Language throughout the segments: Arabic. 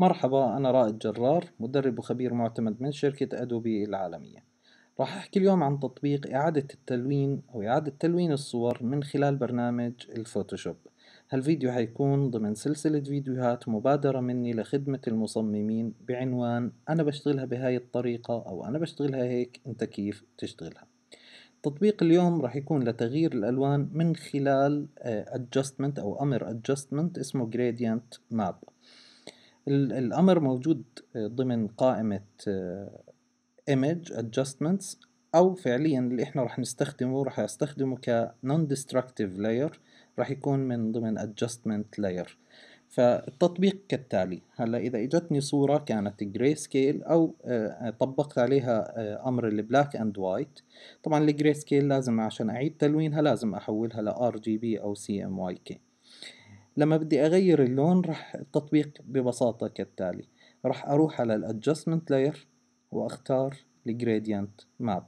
مرحبا أنا رائد جرار مدرب وخبير معتمد من شركة أدوبي العالمية راح أحكي اليوم عن تطبيق إعادة التلوين أو إعادة تلوين الصور من خلال برنامج الفوتوشوب هالفيديو حيكون ضمن سلسلة فيديوهات مبادرة مني لخدمة المصممين بعنوان أنا بشتغلها بهاي الطريقة أو أنا بشتغلها هيك أنت كيف تشتغلها تطبيق اليوم راح يكون لتغيير الألوان من خلال آه، adjustment أو أمر adjustment اسمه gradient map الأمر موجود آه، ضمن قائمة آه، image adjustments أو فعليا اللي إحنا رح نستخدمه رح أستخدمه ك non-destructive layer رح يكون من ضمن adjustment layer فالتطبيق كالتالي هلا إذا إجتني صورة كانت جراي سكيل أو آه، طبقت عليها أمر البلاك أند وايت طبعا الجراي سكيل لازم عشان أعيد تلوينها لازم أحولها ل RGB أو CMYK لما بدي أغير اللون راح التطبيق ببساطة كالتالي راح أروح على الـ Adjustment Layer وأختار الـ Gradient Map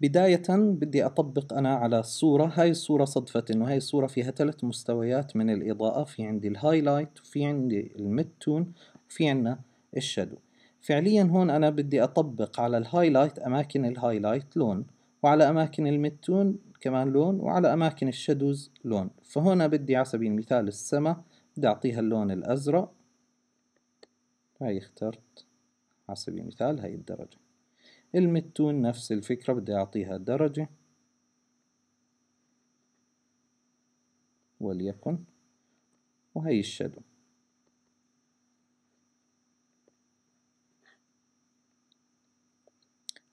بداية بدي أطبق أنا على الصورة هاي الصورة صدفة إنه هاي الصورة فيها ثلاث مستويات من الإضاءة في عندي الهايلايت وفي عندي الميد تون وفي عنا الشادو فعليا هون أنا بدي أطبق على الهايلايت أماكن الهايلايت لون وعلى أماكن المتون كمان لون وعلى أماكن الشادوز لون فهنا بدي على سبيل المثال السما بدي أعطيها اللون الأزرق هاي اخترت على سبيل المثال هاي الدرجة المتون نفس الفكرة بدي أعطيها درجة وليكن وهي الشادو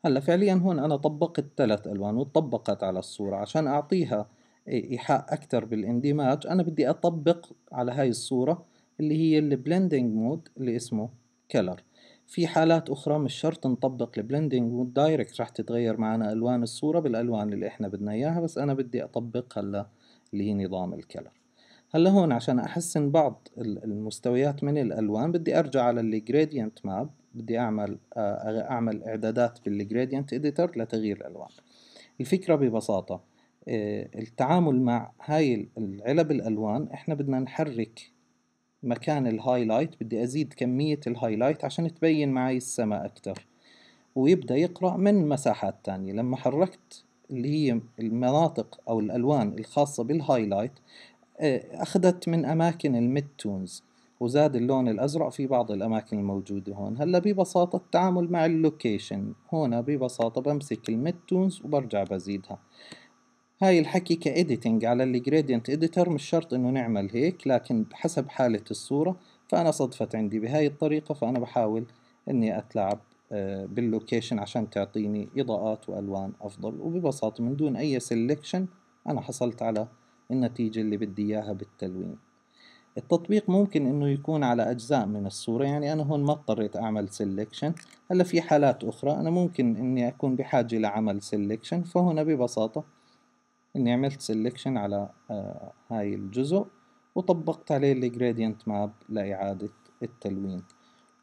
هلا فعليا هون أنا طبقت ثلاث ألوان وطبقت على الصورة عشان أعطيها إيحاء اكثر بالاندماج أنا بدي أطبق على هاي الصورة اللي هي البلندنج مود اللي اسمه كلر في حالات أخرى مش شرط نطبق البلندنج مود دايركت رح تتغير معنا ألوان الصورة بالألوان اللي إحنا بدنا إياها بس أنا بدي أطبق هلا اللي هي نظام الكلر هلا هون عشان أحسن بعض المستويات من الألوان بدي أرجع على الجريدينت ماب بدي أعمل آه، أعمل إعدادات بالجريدينت إديتر لتغيير الألوان الفكرة ببساطة آه، التعامل مع هاي العلب الألوان إحنا بدنا نحرك مكان الهايلايت بدي أزيد كمية الهايلايت عشان تبين معي السماء أكتر ويبدأ يقرأ من مساحات تانية لما حركت اللي هي المناطق أو الألوان الخاصة بالهايلايت إيه، أخذت من أماكن الميد تونز وزاد اللون الأزرق في بعض الأماكن الموجودة هون هلا ببساطة التعامل مع اللوكيشن هون ببساطة بمسك الميد تونز وبرجع بزيدها هاي الحكي كإديتنج على الجريدينت إديتر مش شرط إنه نعمل هيك لكن حسب حالة الصورة فأنا صدفت عندي بهاي الطريقة فأنا بحاول إني أتلعب آه، باللوكيشن عشان تعطيني إضاءات وألوان أفضل وببساطة من دون أي سيلكشن أنا حصلت على النتيجة اللي بدي إياها بالتلوين التطبيق ممكن إنه يكون على أجزاء من الصورة يعني أنا هون ما اضطريت أعمل سيلكشن هلا في حالات أخرى أنا ممكن إني أكون بحاجة لعمل سيلكشن فهنا ببساطة إني عملت سيلكشن على آه هاي الجزء وطبقت عليه الجريدينت ماب لإعادة التلوين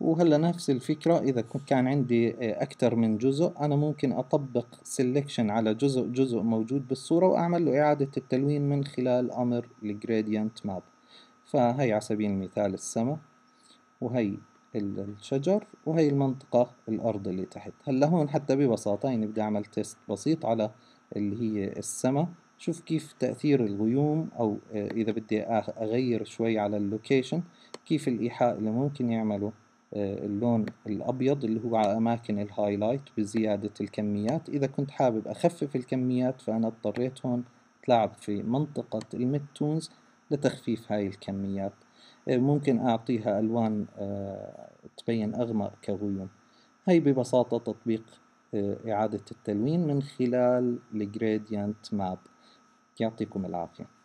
وهلا نفس الفكرة إذا كان عندي آه، أكتر من جزء أنا ممكن أطبق سيلكشن على جزء جزء موجود بالصورة وأعمل له إعادة التلوين من خلال أمر الجريديانت ماب فهي على سبيل المثال السماء وهي الشجر وهي المنطقة الأرض اللي تحت هلا هون حتى ببساطة يعني بدي أعمل تيست بسيط على اللي هي السماء شوف كيف تأثير الغيوم أو آه، إذا بدي أغير شوي على اللوكيشن كيف الإيحاء اللي ممكن يعمله آه، اللون الأبيض اللي هو على أماكن الهايلايت بزيادة الكميات إذا كنت حابب أخفف الكميات فأنا اضطريت هون تلعب في منطقة الميد تونز لتخفيف هاي الكميات آه، ممكن أعطيها ألوان آه، تبين أغمق كغيوم هاي ببساطة تطبيق إعادة التلوين من خلال الجريديانت ماب يعطيكم العافية